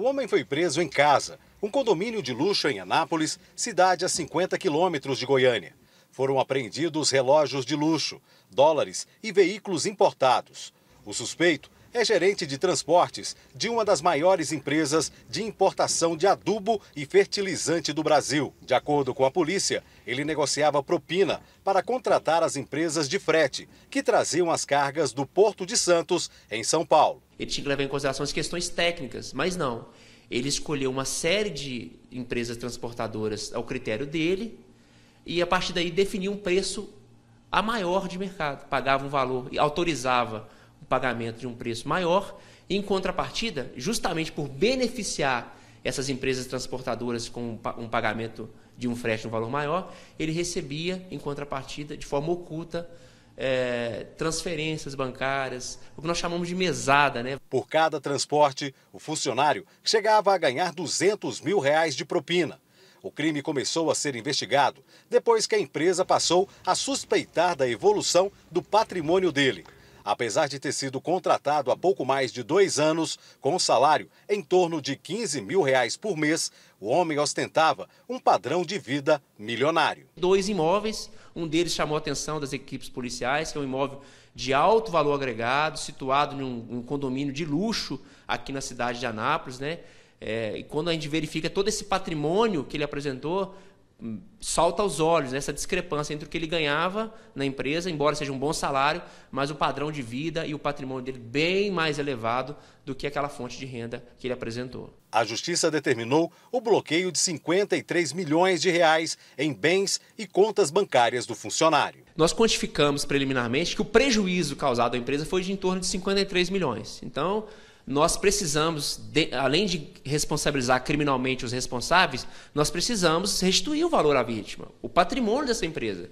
O homem foi preso em casa, um condomínio de luxo em Anápolis, cidade a 50 quilômetros de Goiânia. Foram apreendidos relógios de luxo, dólares e veículos importados. O suspeito é gerente de transportes de uma das maiores empresas de importação de adubo e fertilizante do Brasil. De acordo com a polícia, ele negociava propina para contratar as empresas de frete que traziam as cargas do Porto de Santos, em São Paulo. Ele tinha que levar em consideração as questões técnicas, mas não. Ele escolheu uma série de empresas transportadoras ao critério dele e, a partir daí, definiu um preço a maior de mercado. Pagava um valor e autorizava pagamento de um preço maior. Em contrapartida, justamente por beneficiar essas empresas transportadoras com um pagamento de um frete no um valor maior, ele recebia, em contrapartida, de forma oculta, é, transferências bancárias, o que nós chamamos de mesada. Né? Por cada transporte, o funcionário chegava a ganhar 200 mil reais de propina. O crime começou a ser investigado depois que a empresa passou a suspeitar da evolução do patrimônio dele apesar de ter sido contratado há pouco mais de dois anos, com um salário em torno de 15 mil reais por mês, o homem ostentava um padrão de vida milionário. Dois imóveis, um deles chamou a atenção das equipes policiais, que é um imóvel de alto valor agregado, situado em um condomínio de luxo aqui na cidade de Anápolis, né? É, e quando a gente verifica todo esse patrimônio que ele apresentou, salta aos olhos essa discrepância entre o que ele ganhava na empresa, embora seja um bom salário, mas o padrão de vida e o patrimônio dele bem mais elevado do que aquela fonte de renda que ele apresentou. A justiça determinou o bloqueio de 53 milhões de reais em bens e contas bancárias do funcionário. Nós quantificamos preliminarmente que o prejuízo causado à empresa foi de em torno de 53 milhões. Então, nós precisamos, de, além de responsabilizar criminalmente os responsáveis, nós precisamos restituir o valor à vítima, o patrimônio dessa empresa.